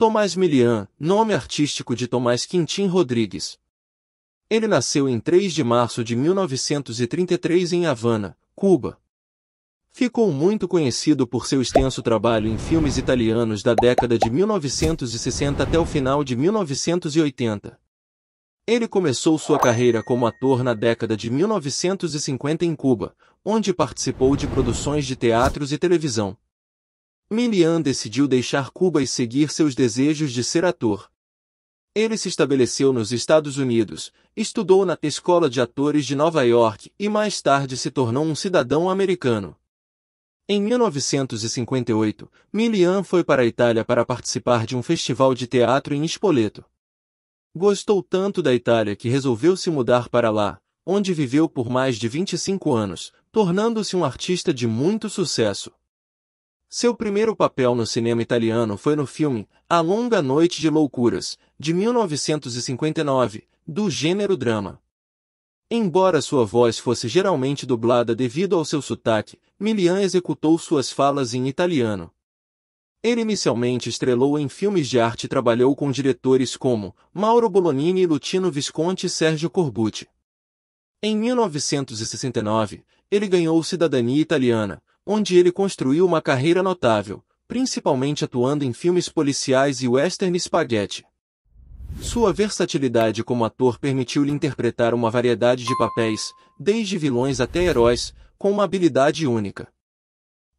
Tomás Milian, nome artístico de Tomás Quintim Rodrigues. Ele nasceu em 3 de março de 1933 em Havana, Cuba. Ficou muito conhecido por seu extenso trabalho em filmes italianos da década de 1960 até o final de 1980. Ele começou sua carreira como ator na década de 1950 em Cuba, onde participou de produções de teatros e televisão. Milian decidiu deixar Cuba e seguir seus desejos de ser ator. Ele se estabeleceu nos Estados Unidos, estudou na Escola de Atores de Nova York e mais tarde se tornou um cidadão americano. Em 1958, Milian foi para a Itália para participar de um festival de teatro em Spoleto. Gostou tanto da Itália que resolveu se mudar para lá, onde viveu por mais de 25 anos, tornando-se um artista de muito sucesso. Seu primeiro papel no cinema italiano foi no filme A Longa Noite de Loucuras, de 1959, do gênero drama. Embora sua voz fosse geralmente dublada devido ao seu sotaque, Milian executou suas falas em italiano. Ele inicialmente estrelou em filmes de arte e trabalhou com diretores como Mauro Bolognini Lutino Visconti e Sergio Corbucci. Em 1969, ele ganhou cidadania italiana, onde ele construiu uma carreira notável, principalmente atuando em filmes policiais e western spaghetti. Sua versatilidade como ator permitiu-lhe interpretar uma variedade de papéis, desde vilões até heróis, com uma habilidade única.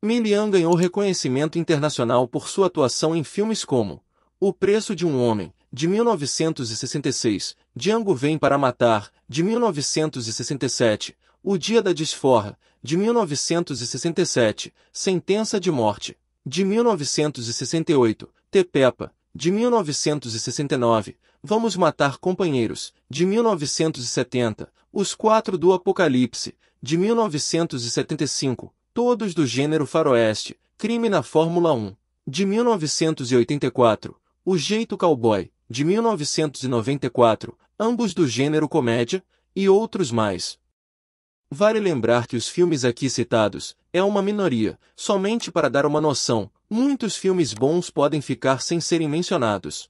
Milian ganhou reconhecimento internacional por sua atuação em filmes como O Preço de um Homem, de 1966, Django Vem para Matar, de 1967, O Dia da Desforra, de 1967, Sentença de Morte, de 1968, Tepepa, de 1969, Vamos Matar Companheiros, de 1970, Os Quatro do Apocalipse, de 1975, todos do gênero faroeste, Crime na Fórmula 1, de 1984, O Jeito Cowboy, de 1994, ambos do gênero comédia, e outros mais. Vale lembrar que os filmes aqui citados é uma minoria, somente para dar uma noção, muitos filmes bons podem ficar sem serem mencionados.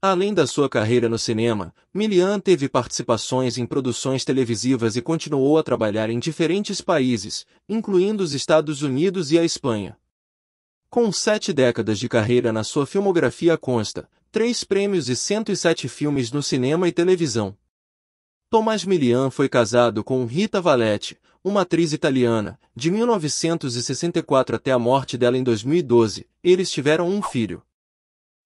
Além da sua carreira no cinema, Milian teve participações em produções televisivas e continuou a trabalhar em diferentes países, incluindo os Estados Unidos e a Espanha. Com sete décadas de carreira na sua filmografia consta, três prêmios e 107 filmes no cinema e televisão. Tomás Milian foi casado com Rita Valetti, uma atriz italiana, de 1964 até a morte dela em 2012, eles tiveram um filho.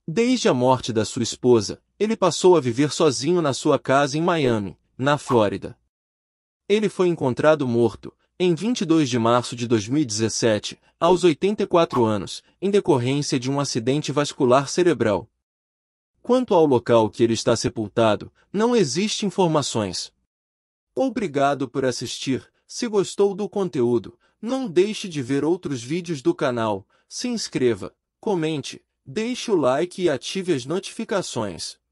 Desde a morte da sua esposa, ele passou a viver sozinho na sua casa em Miami, na Flórida. Ele foi encontrado morto, em 22 de março de 2017, aos 84 anos, em decorrência de um acidente vascular cerebral. Quanto ao local que ele está sepultado, não existem informações. Obrigado por assistir. Se gostou do conteúdo, não deixe de ver outros vídeos do canal, se inscreva, comente, deixe o like e ative as notificações.